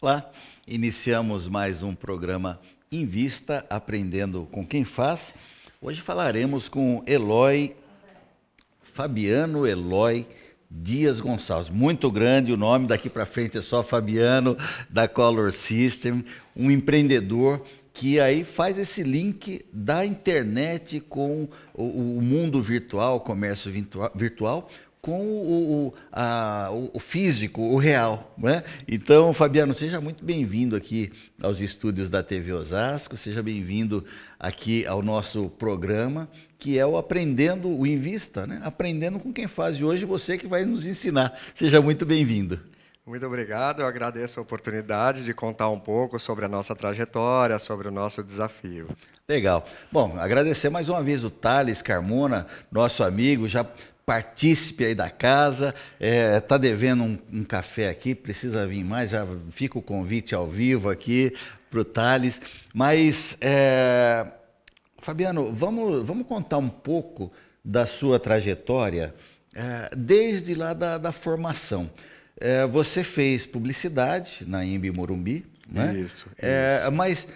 Olá, iniciamos mais um programa em vista Aprendendo com Quem Faz. Hoje falaremos com Eloy, Fabiano Eloy Dias Gonçalves. Muito grande o nome, daqui para frente é só Fabiano, da Color System, um empreendedor que aí faz esse link da internet com o, o mundo virtual, o comércio virtua virtual, com o, o, a, o, físico, o real. Né? Então, Fabiano, seja muito bem-vindo aqui aos estúdios da TV Osasco, seja bem-vindo aqui ao nosso programa, que é o Aprendendo o Invista, né? aprendendo com quem faz. E hoje você que vai nos ensinar. Seja muito bem-vindo. Muito obrigado. Eu agradeço a oportunidade de contar um pouco sobre a nossa trajetória, sobre o nosso desafio. Legal. Bom, agradecer mais uma vez o Thales Carmona, nosso amigo, já partícipe aí da casa, está é, tá devendo um, um, café aqui, precisa vir mais, já fica o convite ao vivo aqui para o Thales. Mas, é, Fabiano, vamos, vamos contar um pouco da sua trajetória é, desde lá da, da formação. É, você fez publicidade na Imbi Morumbi, né? Isso, é, isso. mas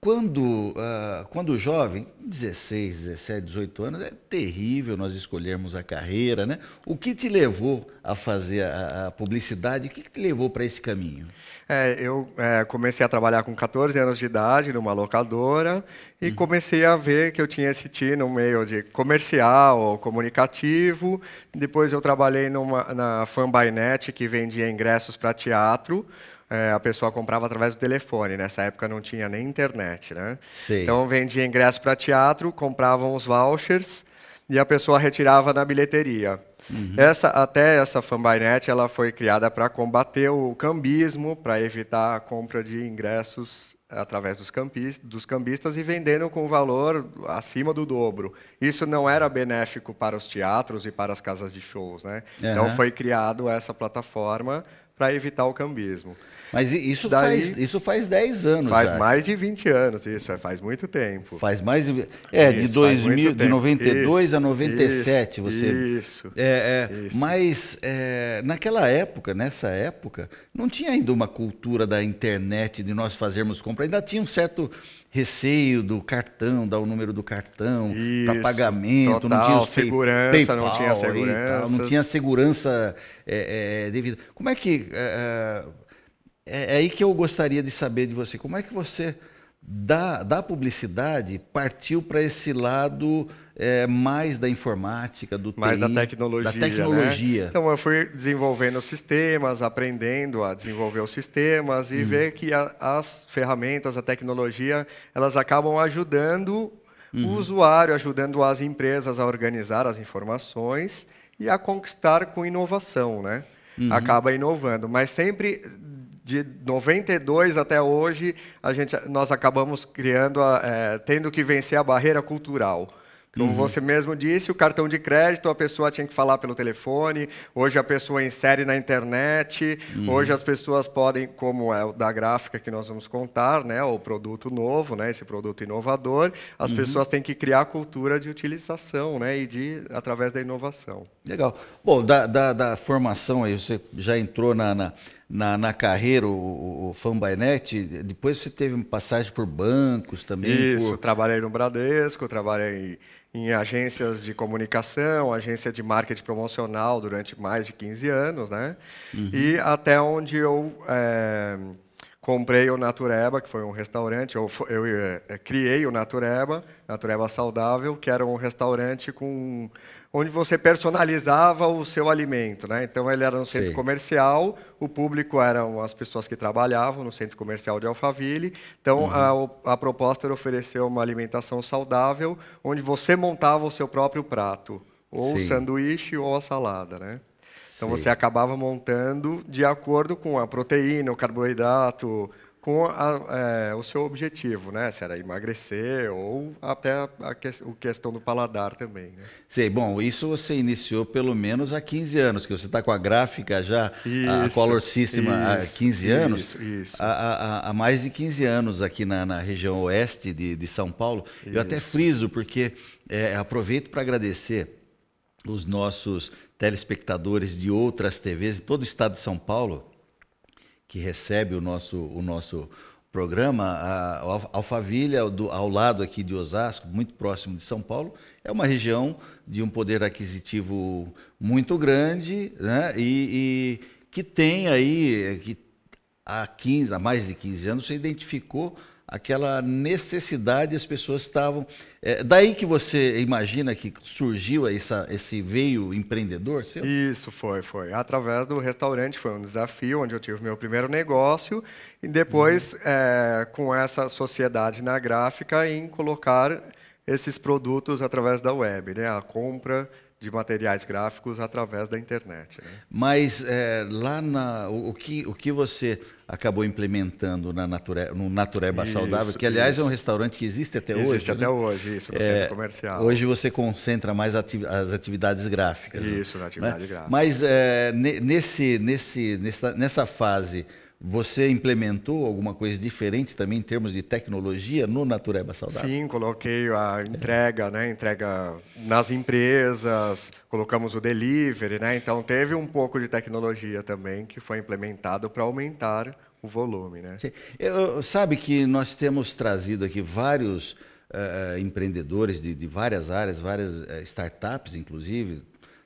quando, uh, quando jovem, 16, 17, 18 anos, é terrível nós escolhermos a carreira, né? O que te levou a fazer a, a publicidade? O que, que te levou para esse caminho? É, eu é, comecei a trabalhar com 14 anos de idade numa locadora e uhum. comecei a ver que eu tinha esse tino no meio de comercial ou comunicativo. Depois eu trabalhei numa, na Fan que vendia ingressos para teatro é, a pessoa comprava através do telefone. Nessa época não tinha nem internet, né? Sim. Então vendia ingresso para teatro, compravam os vouchers e a pessoa retirava na bilheteria. Uhum. Essa, até essa Fambinet ela foi criada para combater o cambismo, para evitar a compra de ingressos através dos, campis, dos cambistas e vendendo com valor acima do dobro. Isso não era benéfico para os teatros e para as casas de shows, né? Uhum. Então foi criado essa plataforma para evitar o cambismo. Mas isso, Daí, faz, isso faz 10 anos. Faz já. mais de 20 anos, isso, é, faz muito tempo. Faz mais de. É, isso, de, 2000, de 92 isso, a 97, isso, você. Isso. É, é, isso. Mas é, naquela época, nessa época, não tinha ainda uma cultura da internet de nós fazermos compra. Ainda tinha um certo receio do cartão, dar o número do cartão, para pagamento, total, não tinha os segurança, PayPal, não tinha segurança, não tinha segurança é, é, devida. Como é que é, é é, é aí que eu gostaria de saber de você. Como é que você da, da publicidade partiu para esse lado é, mais da informática, do mais TI, da tecnologia. Da tecnologia. Né? Então eu fui desenvolvendo sistemas, aprendendo a desenvolver os sistemas e hum. ver que a, as ferramentas, a tecnologia, elas acabam ajudando hum. o uhum. usuário, ajudando as empresas a organizar as informações e a conquistar com inovação, né? Uhum. acaba inovando, mas sempre de 92 até hoje, a gente, nós acabamos criando, a, é, tendo que vencer a barreira cultural. Como uhum. você mesmo disse, o cartão de crédito, a pessoa tinha que falar pelo telefone, hoje a pessoa insere na internet, uhum. hoje as pessoas podem, como é o da gráfica que nós vamos contar, né, o produto novo, né, esse produto inovador, as uhum. pessoas têm que criar a cultura de utilização né, e de, através da inovação. Legal. Bom, da, da, da formação aí, você já entrou na... na na, na carreira, o, o Fambainete, depois você teve uma passagem por bancos também? Isso, por... trabalhei no Bradesco, trabalhei em agências de comunicação, agência de marketing promocional durante mais de 15 anos, né? Uhum. E até onde eu é, comprei o Natureba, que foi um restaurante, eu, eu é, criei o Natureba, Natureba Saudável, que era um restaurante com onde você personalizava o seu alimento, né? Então ele era no centro Sim. comercial, o público eram as pessoas que trabalhavam no centro comercial de Alphaville. Então uhum. a, a, proposta era oferecer uma alimentação saudável, onde você montava o seu próprio prato, ou Sim. o sanduíche ou a salada, né? Então Sim. você acabava montando de acordo com a proteína, o carboidrato, com a, é, o seu objetivo, né? Se era emagrecer ou até a, a questão do paladar também. Né? Sei, bom, isso você iniciou pelo menos há 15 anos, que você está com a gráfica já, isso, a Color System isso, há 15 anos. Isso, isso. Há, há, mais de 15 anos aqui na, na região oeste de, de São Paulo. Isso. Eu até friso, porque é, aproveito para agradecer os nossos telespectadores de outras TVs de todo o estado de São Paulo que recebe o nosso, o nosso programa, a Alphaville, ao, lado aqui de Osasco, muito próximo de São Paulo, é uma região de um poder aquisitivo muito grande né? e, e que tem aí, que há, 15, há mais de 15 anos, se identificou aquela necessidade, as pessoas estavam. É, daí que você imagina que surgiu essa, esse veio empreendedor seu? Isso foi, foi. Através do restaurante, foi um desafio, onde eu tive meu primeiro negócio, e depois, uhum. é, com essa sociedade na gráfica, em colocar esses produtos através da web, né? a compra de materiais gráficos através da internet. Né? Mas é, lá na o, o que o que você acabou implementando na Nature, no Natureba isso, Saudável, que aliás isso. é um restaurante que existe até existe hoje. Existe né? até né? hoje, isso, no é, centro comercial. Hoje você concentra mais ati as atividades gráficas. Isso, né? na atividade né? gráfica. Mas é, nesse, nesse, nessa, nessa fase você implementou alguma coisa diferente também em termos de tecnologia no Natureba Saudável? Sim, coloquei a entrega, né? Entrega nas empresas, colocamos o delivery, né? Então teve um pouco de tecnologia também que foi implementado para aumentar o volume, né? Eu, sabe que nós temos trazido aqui vários uh, empreendedores de, de, várias áreas, várias uh, startups, inclusive.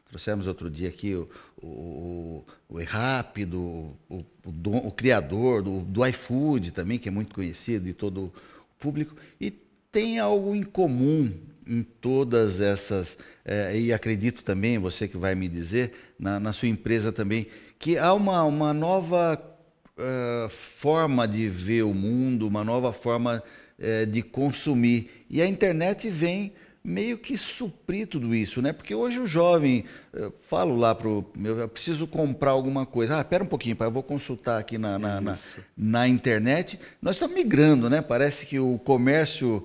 Trouxemos outro dia aqui o, o, o rápido o, o, o, criador do, do iFood também, que é muito conhecido e todo o público. E tem algo em comum em todas essas, eh, e acredito também, você que vai me dizer, na, na sua empresa também, que há uma, uma nova uh, forma de ver o mundo, uma nova forma uh, de consumir. E a internet vem meio que suprir tudo isso, né? Porque hoje o jovem, eu falo lá o meu, eu preciso comprar alguma coisa. Ah, pera um pouquinho, pai, eu vou consultar aqui na, na, na, na internet. Nós estamos migrando, né? Parece que o comércio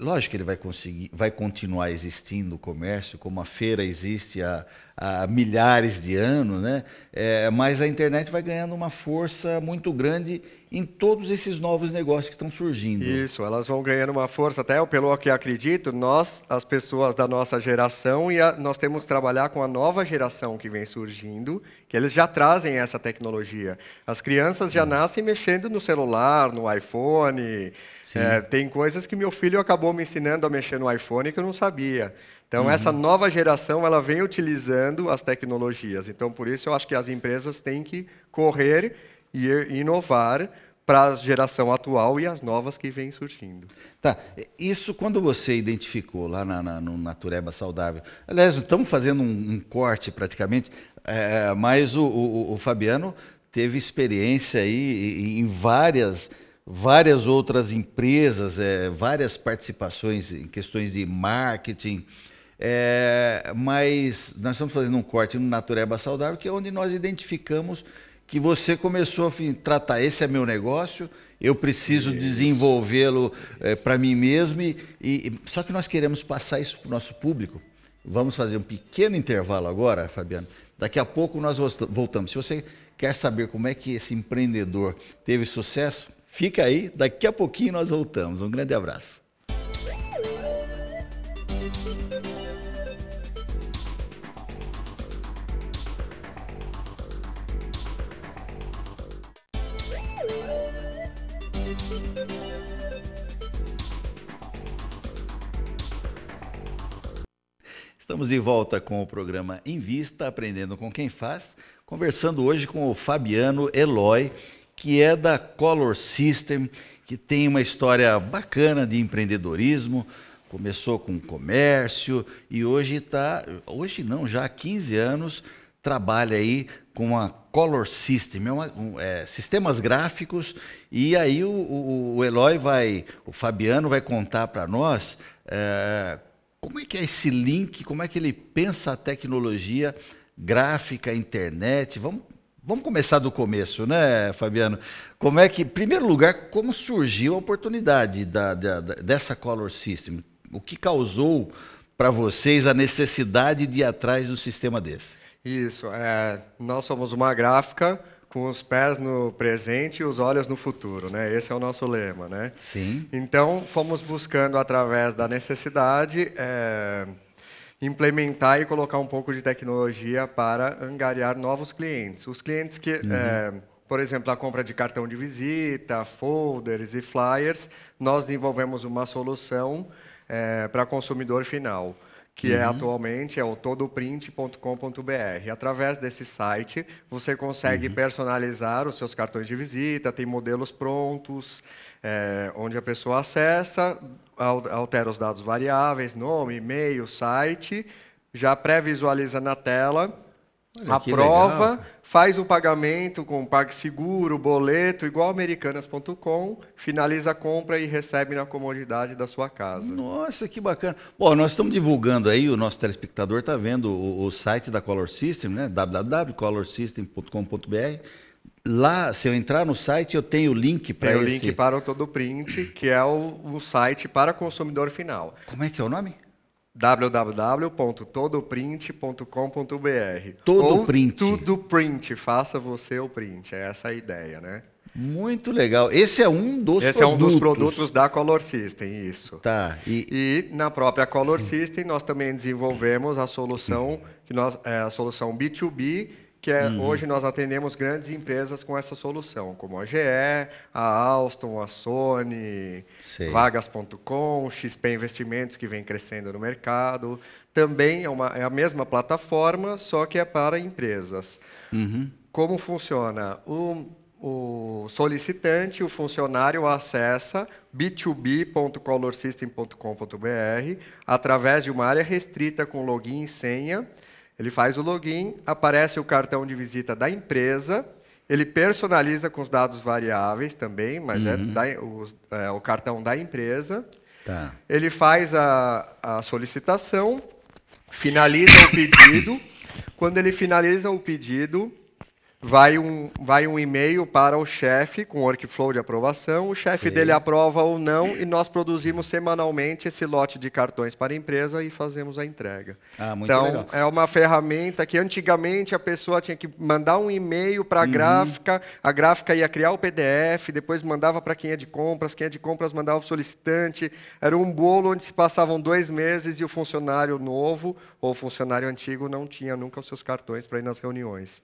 Lógico que ele vai conseguir, vai continuar existindo o comércio, como a feira existe há, há milhares de anos, né? É, mas a internet vai ganhando uma força muito grande em todos esses novos negócios que estão surgindo. Isso, elas vão ganhando uma força, até pelo que acredito, nós, as pessoas da nossa geração, e a, nós temos que trabalhar com a nova geração que vem surgindo, que eles já trazem essa tecnologia. As crianças já nascem mexendo no celular, no iPhone. É, tem coisas que meu filho acabou me ensinando a mexer no iPhone que eu não sabia. Então, uhum. essa nova geração, ela vem utilizando as tecnologias. Então, por isso, eu acho que as empresas têm que correr e inovar para a geração atual e as novas que vêm surgindo. Tá. Isso quando você identificou lá na, na, no Natureba Saudável. Aliás, estamos fazendo um, um corte praticamente, é, mas o, o, o, Fabiano teve experiência aí em várias, várias outras empresas, é, várias participações em questões de marketing. É, mas nós estamos fazendo um corte no Natureba Saudável, que é onde nós identificamos que você começou a tratar, esse é meu negócio, eu preciso desenvolvê-lo é, eh, para mim mesmo. E, e, só que nós queremos passar isso para o nosso público. Vamos fazer um pequeno intervalo agora, Fabiano. Daqui a pouco nós voltamos. Se você quer saber como é que esse empreendedor teve sucesso, fica aí. Daqui a pouquinho nós voltamos. Um grande abraço. Estamos de volta com o programa Em Vista, aprendendo com quem faz, conversando hoje com o Fabiano Eloy, que é da Color System, que tem uma história bacana de empreendedorismo. Começou com comércio e hoje está, hoje não, já há 15 anos, trabalha aí com a Color System, é uma, um, é, sistemas gráficos, e aí o, o, o, Eloy vai, o Fabiano vai contar para nós é, como é que é esse link? Como é que ele pensa a tecnologia gráfica, internet? Vamos, vamos começar do começo, né, Fabiano? Como é que, em primeiro lugar, como surgiu a oportunidade da, da, dessa Color System? O que causou para vocês a necessidade de ir atrás do sistema desse? Isso. É, nós somos uma gráfica com os pés no presente e os olhos no futuro, né? Esse é o nosso lema, né? Sim. Então fomos buscando através da necessidade é, implementar e colocar um pouco de tecnologia para angariar novos clientes. Os clientes que, uhum. é, por exemplo, a compra de cartão de visita, folders e flyers, nós desenvolvemos uma solução é, para consumidor final que é uhum. é atualmente é o todoprint.com.br. Através desse site, você consegue uhum. personalizar os seus cartões de visita, tem modelos prontos, é, onde a pessoa acessa, altera os dados variáveis, nome, e-mail, site, já pré-visualiza na tela Olha, Aprova, legal. faz o pagamento com PagSeguro, boleto, igual americanas.com, finaliza a compra e recebe na comodidade da sua casa. Nossa, que bacana. Bom, nós estamos divulgando aí, o nosso telespectador está vendo o, o, site da Color System, né? www.colorsystem.com.br. Lá, se eu entrar no site, eu tenho o link para esse... Tem o link para o Todo Print, que é o, o site para consumidor final. Como é que é o nome? www.todoprint.com.br. Todo Ou print. Tudo print, faça você o print. É essa a ideia, né? Muito legal. Esse é um dos Esse produtos. é um dos produtos da Color System, isso. Tá. E, e na própria Color System nós também desenvolvemos a solução que nós é a solução B2B que é, uhum. hoje nós atendemos grandes empresas com essa solução, como a GE, a Alstom, a Sony, Vagas.com, XP Investimentos, que vem crescendo no mercado. Também é, uma, é a mesma plataforma, só que é para empresas. Uhum. Como funciona? O, o solicitante, o funcionário acessa b2b.colorsystem.com.br através de uma área restrita com login e senha ele faz o login, aparece o cartão de visita da empresa, ele personaliza com os dados variáveis também, mas é uhum. é, da, o, é, o, cartão da empresa. Tá. Ele faz a, a solicitação, finaliza o pedido. Quando ele finaliza o pedido, vai um, vai um e-mail para o chefe com workflow de aprovação, o chefe Sim. dele aprova ou não, e nós produzimos semanalmente esse lote de cartões para a empresa e fazemos a entrega. Ah, então, legal. é uma ferramenta que antigamente a pessoa tinha que mandar um e-mail para a uhum. gráfica, a gráfica ia criar o PDF, depois mandava para quem é de compras, quem é de compras mandava para o solicitante. Era um bolo onde se passavam dois meses e o funcionário novo ou funcionário antigo não tinha nunca os seus cartões para ir nas reuniões.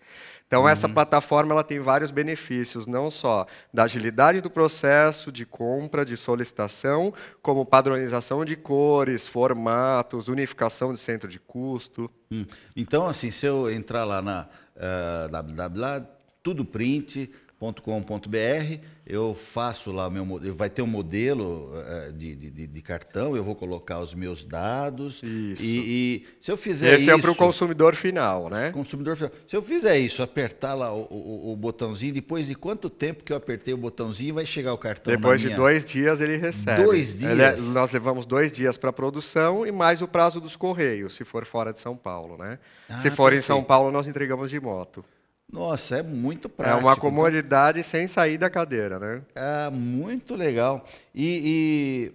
Então, uhum. essa plataforma ela tem vários benefícios, não só da agilidade do processo de compra, de solicitação, como padronização de cores, formatos, unificação de centro de custo. Hum. Então, assim, se eu entrar lá na uh, eh, www, tudo print, .com.br, eu faço lá meu vai ter um modelo eh, de, de, de cartão, eu vou colocar os meus dados isso. E, e se eu fizer esse é isso, é para o consumidor final, né? Consumidor final. Se eu fizer isso, apertar lá o, o, o, botãozinho, depois de quanto tempo que eu apertei o botãozinho, vai chegar o cartão? Depois de dois dias ele recebe. Dois é, dias. nós levamos dois dias para produção e mais o prazo dos correios, se for fora de São Paulo, né? Ah, se for perfeito. em São Paulo, nós entregamos de moto. Nossa, é muito prático. É uma comodidade sem sair da cadeira, né? É muito legal. E, e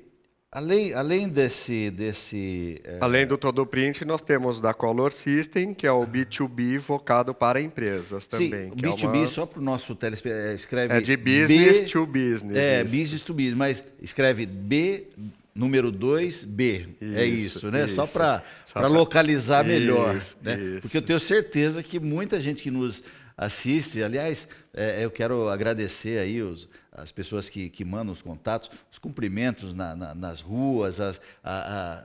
além, além desse. desse é... Além do todo print, nós temos da Color System, que é o B2B focado para empresas também. Sim, o B2B, é uma... só para o nosso telespectador, eh, escreve. É de business B... to business. É, isso. business to business, mas escreve B número 2B. é isso, né? Isso, só para localizar melhor. Isso, né? Porque eu tenho certeza que muita gente que nos assiste. Aliás, é, eu quero agradecer aí os, as pessoas que, que mandam os contatos, os cumprimentos na, na, nas ruas, as, a,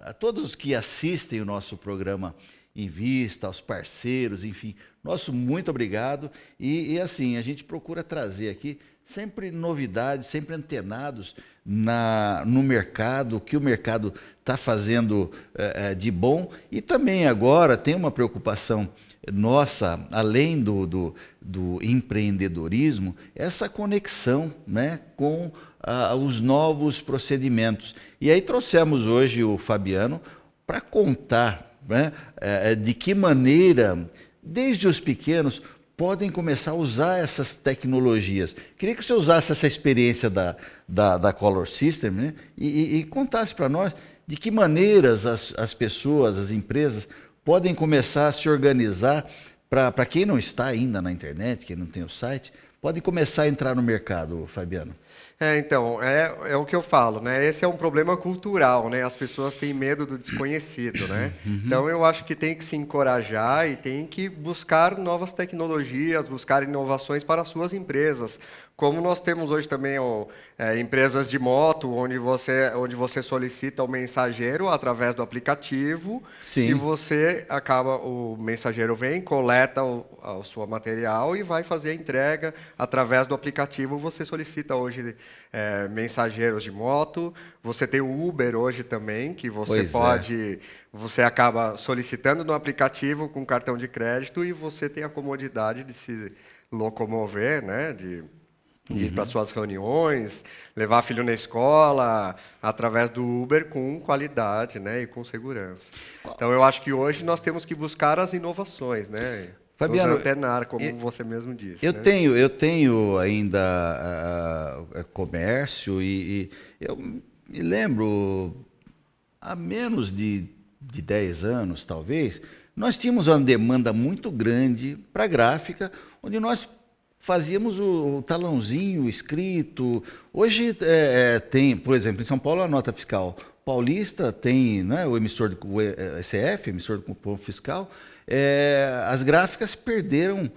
a, a todos que assistem o nosso programa em vista, aos parceiros, enfim. Nosso muito obrigado. E, e, assim, a gente procura trazer aqui sempre novidades, sempre antenados na, no mercado, o que o mercado está fazendo é, é, de bom. E também agora tem uma preocupação nossa, além do, do, do empreendedorismo, essa conexão né, com ah, os novos procedimentos. E aí trouxemos hoje o Fabiano para contar né, eh, de que maneira, desde os pequenos, podem começar a usar essas tecnologias. Queria que você usasse essa experiência da, da, da Color System né? e, e, e contasse para nós de que maneiras as, as pessoas, as empresas podem começar a se organizar para quem não está ainda na internet, quem não tem o site, pode começar a entrar no mercado, Fabiano? É, então, é, é o que eu falo, né? Esse é um problema cultural, né? As pessoas têm medo do desconhecido, né? Uhum. uhum. Então, eu acho que tem que se encorajar e tem que buscar novas tecnologias, buscar inovações para as suas empresas. Como nós temos hoje também o é, empresas de moto, onde você, onde você solicita o mensageiro através do aplicativo Sim. e você acaba, o mensageiro vem, coleta o, o seu material e vai fazer a entrega através do aplicativo. Você solicita hoje é, mensageiros de moto, você tem o Uber hoje também, que você pois é. pode. É. Você acaba solicitando no aplicativo com cartão de crédito e você tem a comodidade de se locomover, né? De, de ir para uhum. suas reuniões, levar filho na escola, através do Uber com qualidade né, e com segurança. Então, eu acho que hoje nós temos que buscar as inovações, né? Fabiano, Nos antenar, como eu, você mesmo disse. Eu, né? tenho, eu tenho ainda uh, comércio e, e, eu me lembro, há menos de, de 10 anos, talvez, nós tínhamos uma demanda muito grande para gráfica, onde nós fazíamos o, o talãozinho escrito. Hoje é, é, tem, por exemplo, em São Paulo a nota fiscal paulista tem né, o emissor do o ECF, é, é, emissor do cupom fiscal. É, as gráficas perderam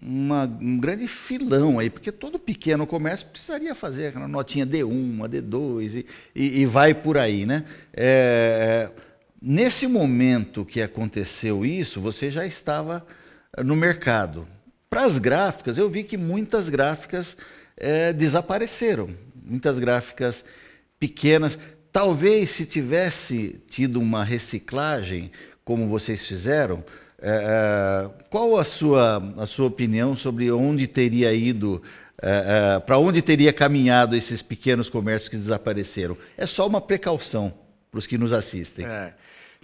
uma, um grande filão aí, porque todo pequeno comércio precisaria fazer aquela notinha D1, a D2 e, e, e vai por aí, né? É, nesse momento que aconteceu isso, você já estava no mercado, para as gráficas, eu vi que muitas gráficas é, desapareceram, muitas gráficas pequenas. Talvez se tivesse tido uma reciclagem, como vocês fizeram, é, é qual a sua, a sua opinião sobre onde teria ido, é, é, para onde teria caminhado esses pequenos comércios que desapareceram? É só uma precaução para os que nos assistem. É.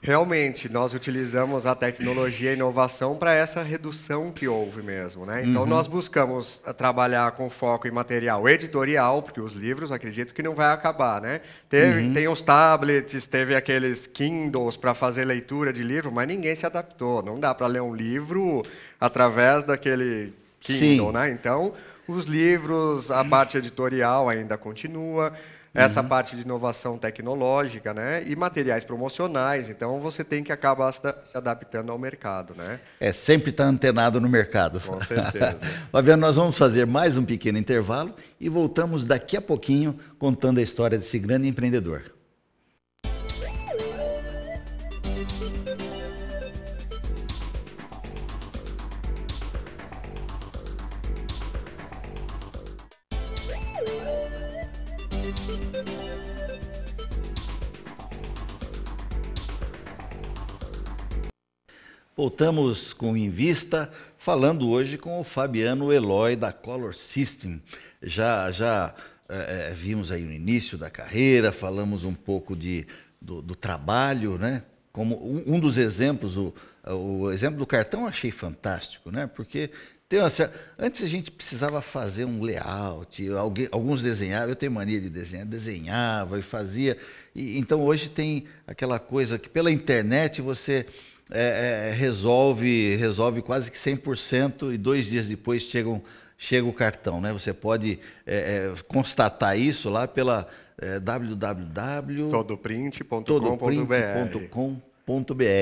Realmente, nós utilizamos a tecnologia e a inovação para essa redução que houve mesmo. Né? Então, uhum. nós buscamos eh, trabalhar com foco em material editorial, porque os livros, acredito que não vai acabar. Né? Teve, uhum. Tem os tablets, teve aqueles Kindles para fazer leitura de livro, mas ninguém se adaptou. Não dá para ler um livro através daquele Kindle. Né? Então, os livros, a uhum. parte editorial ainda continua essa uhum. parte de inovação tecnológica, né? E materiais promocionais. Então você tem que acabar se adaptando ao mercado, né? É sempre estar tá antenado no mercado. Com certeza. Fabiano, nós vamos fazer mais um pequeno intervalo e voltamos daqui a pouquinho contando a história desse grande empreendedor. Voltamos com Em Vista, falando hoje com o Fabiano Eloy, da Color System. Já, já é, é, vimos aí o início da carreira, falamos um pouco de, do, do trabalho, né? Como um, um dos exemplos, o, o exemplo do cartão eu achei fantástico, né? Porque antes a gente precisava fazer um layout, alguém, alguns desenhavam, eu tenho mania de desenhar, desenhava e fazia. E, então hoje tem aquela coisa que pela internet você é, é, resolve, resolve quase que 100% e dois dias depois chegam, chega o cartão. Né? Você pode é, é constatar isso lá pela é, www.todoprint.com.br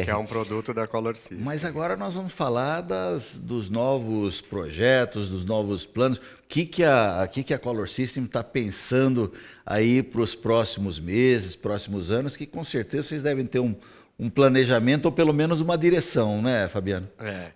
que é um produto da Color System. Mas agora nós vamos falar das, dos novos projetos, dos novos planos. O que, que, a, que, que a Color System está pensando aí para os próximos meses, próximos anos, que com certeza vocês devem ter um, um planejamento ou pelo menos uma direção, né, Fabiano? É.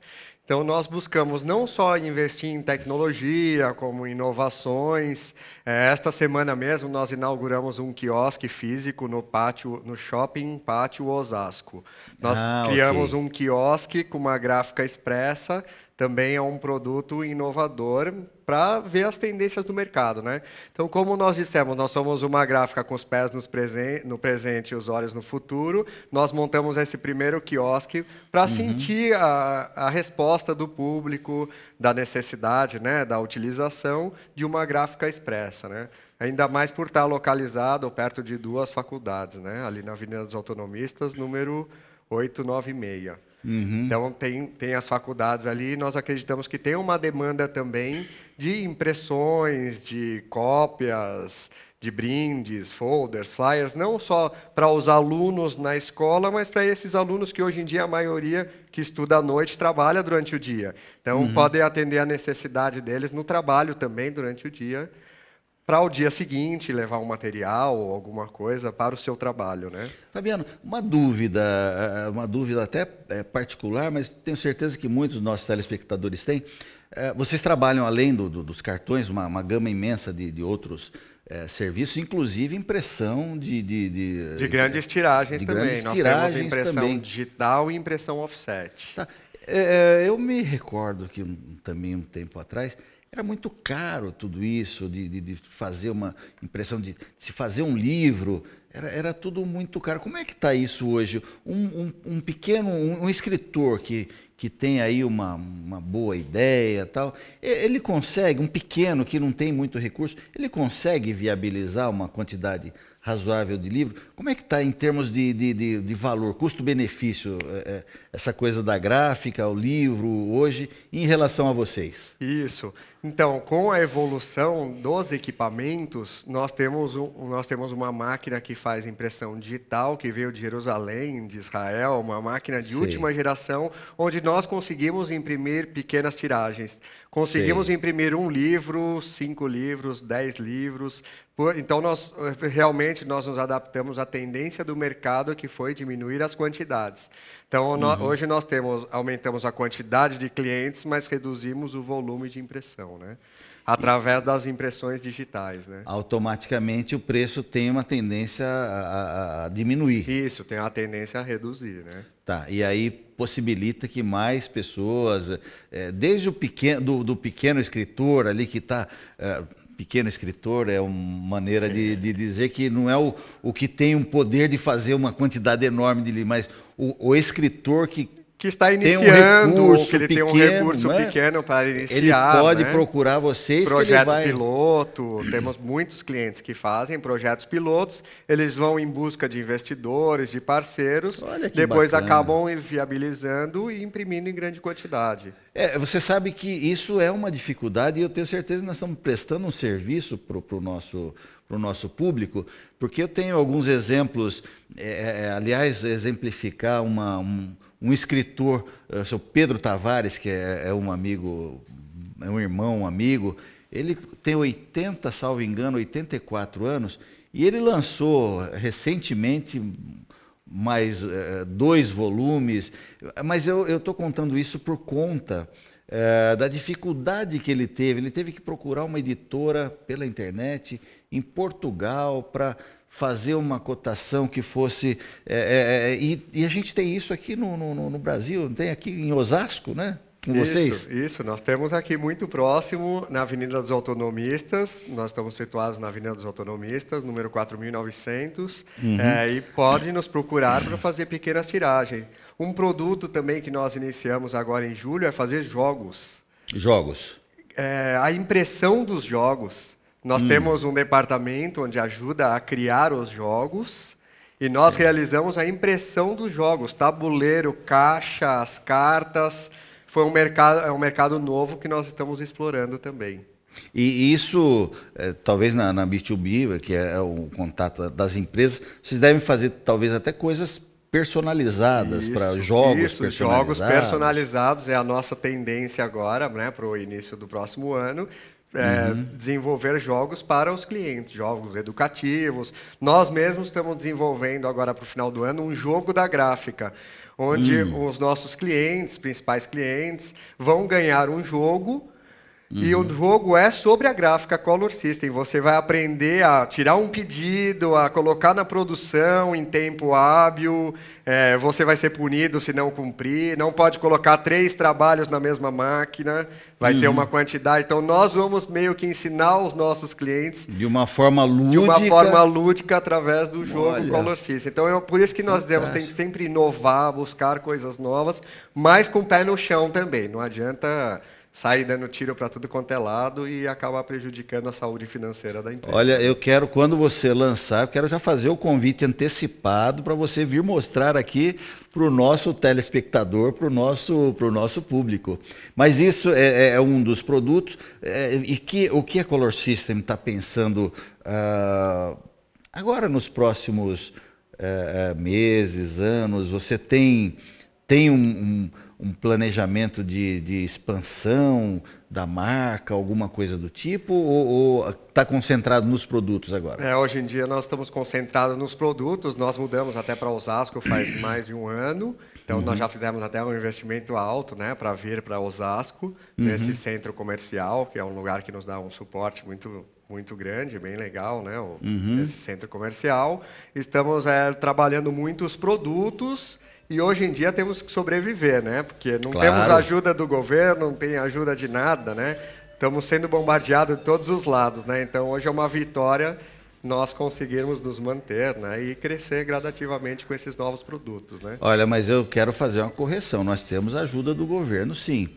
Então, nós buscamos não só investir em tecnologia, como inovações. É, esta semana mesmo, nós inauguramos um quiosque físico no pátio, no shopping Pátio Osasco. Nós ah, criamos okay. um quiosque com uma gráfica expressa também é um produto inovador para ver as tendências do mercado. Né? Então, como nós dissemos, nós somos uma gráfica com os pés presen no presente e os olhos no futuro, nós montamos esse primeiro quiosque para uhum. sentir a, a, resposta do público, da necessidade, né, da utilização de uma gráfica expressa. Né? Ainda mais por estar localizado perto de duas faculdades, né? ali na Avenida dos Autonomistas, número 896. Uhum. Então, tem, tem as faculdades ali nós acreditamos que tem uma demanda também de impressões, de cópias, de brindes, folders, flyers, não só para os alunos na escola, mas para esses alunos que hoje em dia a maioria que estuda à noite trabalha durante o dia. Então, uhum. podem atender a necessidade deles no trabalho também durante o dia para o dia seguinte levar um material ou alguma coisa para o seu trabalho, né? Fabiano, uma dúvida, eh, uma dúvida até eh, particular, mas tenho certeza que muitos dos nossos telespectadores têm. Eh, vocês trabalham além do, do, dos cartões, uma, uma, gama imensa de, de outros é, serviços, inclusive impressão de. De, de, de grandes tiragens de também. Grandes Nós tiragens temos impressão também. digital e impressão offset. Tá. É, eu me recordo que também um tempo atrás era muito caro tudo isso, de, de, de fazer uma impressão, de, de, se fazer um livro. Era, era tudo muito caro. Como é que está isso hoje? Um, um, um pequeno, um, um, escritor que, que tem aí uma, uma boa ideia tal, ele consegue, um pequeno que não tem muito recurso, ele consegue viabilizar uma quantidade razoável de livro. Como é que está em termos de, de, de, de valor, custo-benefício, é, é, essa coisa da gráfica, o livro hoje, em relação a vocês? Isso. Então, com a evolução dos equipamentos, nós temos, um, nós temos uma máquina que faz impressão digital, que veio de Jerusalém, de Israel, uma máquina de Sim. última geração, onde nós conseguimos imprimir pequenas tiragens. Conseguimos Sim. imprimir um livro, cinco livros, dez livros. Então, nós eh, realmente nós nos adaptamos à tendência do mercado, que foi diminuir as quantidades. Então, uhum. hoje nós temos, aumentamos a quantidade de clientes, mas reduzimos o volume de impressão, né? Através das impressões digitais, né? Automaticamente o preço tem uma tendência a, a, a diminuir. Isso, tem uma tendência a reduzir, né? Tá, e aí possibilita que mais pessoas, é, desde o pequeno, do, do, pequeno escritor ali que está... É, eh, pequeno escritor é uma maneira de, é. de dizer que não é o, o que tem um poder de fazer uma quantidade enorme de livros, mas o, o escritor que que está iniciando, tem um recurso que ele pequeno, tem um recurso né? pequeno para iniciar. Ele pode né? procurar vocês. Projeto vai... piloto. Temos muitos clientes que fazem projetos pilotos. Eles vão em busca de investidores, de parceiros. depois bacana. acabam viabilizando e imprimindo em grande quantidade. É, você sabe que isso é uma dificuldade e eu tenho certeza que nós estamos prestando um serviço para o nosso para o nosso público, porque eu tenho alguns exemplos, é, é, é aliás, exemplificar uma, um, um escritor, é, o seu Pedro Tavares, que é, é, um amigo, é um irmão, um amigo, ele tem 80, salvo engano, 84 anos, e ele lançou recentemente mais é, dois volumes, mas eu estou contando isso por conta é, da dificuldade que ele teve. Ele teve que procurar uma editora pela internet em Portugal para fazer uma cotação que fosse. É, é, é, e, e, a gente tem isso aqui no, no, no Brasil, tem aqui em Osasco, né? Com isso, vocês? Isso, nós temos aqui muito próximo, na Avenida dos Autonomistas, nós estamos situados na Avenida dos Autonomistas, número 4900, uhum. é, e pode nos procurar para fazer pequenas tiragens. Um produto também que nós iniciamos agora em julho é fazer jogos. Jogos. É, a impressão dos jogos. Nós hum. temos um departamento onde ajuda a criar os jogos e nós é. realizamos a impressão dos jogos, tabuleiro, caixa, as cartas. Foi um mercado, é um mercado novo que nós estamos explorando também. E isso, é, talvez na, na, B2B, que é, é o contato das empresas, vocês devem fazer talvez até coisas personalizadas para jogos isso, personalizados. jogos personalizados é a nossa tendência agora, né, para o início do próximo ano é, uhum. desenvolver jogos para os clientes, jogos educativos. Nós mesmos estamos desenvolvendo agora para o final do ano um jogo da gráfica, onde uhum. os nossos clientes, principais clientes, vão ganhar um jogo Uhum. E o jogo é sobre a gráfica Color System. Você vai aprender a tirar um pedido, a colocar na produção em tempo hábil. É, você vai ser punido se não cumprir. Não pode colocar três trabalhos na mesma máquina. Vai uhum. ter uma quantidade. Então, nós vamos meio que ensinar os nossos clientes. De uma forma lúdica. De uma forma lúdica através do jogo Olha. Color System. Então, é por isso que nós dizemos tem que sempre inovar, buscar coisas novas, mas com o pé no chão também. Não adianta sair dando tiro para tudo quanto é lado e acabar prejudicando a saúde financeira da empresa. Olha, eu quero, quando você lançar, eu quero já fazer o convite antecipado para você vir mostrar aqui para o nosso telespectador, para o nosso, pro nosso público. Mas isso é, é, é um dos produtos. É, e que, o que a Color System está pensando uh, agora nos próximos uh, meses, anos? Você tem, tem um, um um planejamento de, de expansão da marca, alguma coisa do tipo, ou está concentrado nos produtos agora? É, hoje em dia nós estamos concentrados nos produtos, nós mudamos até para Osasco faz mais de um ano, então uhum. nós já fizemos até um investimento alto né, para vir para Osasco, uhum. nesse centro comercial, que é um lugar que nos dá um suporte muito muito grande, bem legal, né? O, uhum. Esse centro comercial. Estamos é, trabalhando muito os produtos e hoje em dia temos que sobreviver, né? Porque não claro. temos ajuda do governo, não tem ajuda de nada, né? Estamos sendo bombardeados de todos os lados, né? Então hoje é uma vitória nós conseguirmos nos manter né, e crescer gradativamente com esses novos produtos. Né? Olha, mas eu quero fazer uma correção. Nós temos ajuda do governo, sim.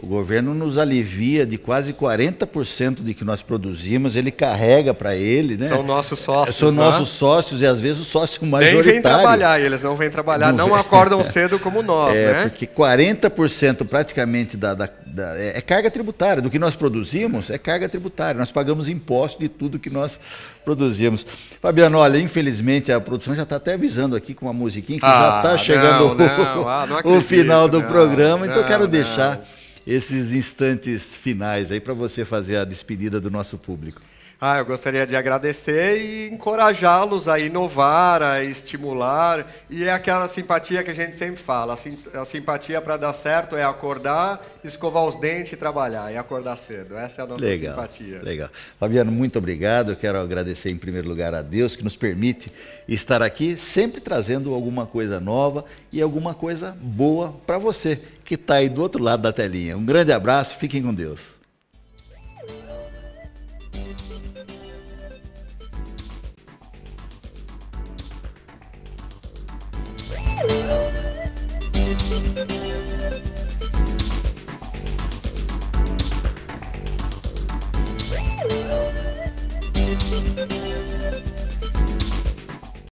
O governo nos alivia de quase 40% de que nós produzimos, ele carrega para ele, né? São nossos sócios. São né? nossos sócios e às vezes o sócio majoritário. Nem vem trabalhar, eles não vêm trabalhar, não, não vem... acordam cedo como nós, é, né? Porque 40% praticamente da, da, da, é carga tributária, do que nós produzimos é carga tributária. Nós pagamos imposto de tudo que nós produzimos. Fabiano, olha, infelizmente a produção já está até avisando aqui com uma musiquinha que ah, já está chegando não, o, não, ah, acredito, o, final do programa, então eu quero deixar esses instantes finais aí para você fazer a despedida do nosso público. Ah, eu gostaria de agradecer e encorajá-los a inovar, a estimular. E é aquela simpatia que a gente sempre fala. Assim, a simpatia para dar certo é acordar, escovar os dentes e trabalhar. E acordar cedo. Essa é a nossa legal, simpatia. Legal. Fabiano, muito obrigado. Eu quero agradecer em primeiro lugar a Deus que nos permite estar aqui, sempre trazendo alguma coisa nova e alguma coisa boa para você que está aí do outro lado da telinha. Um grande abraço, fiquem com Deus.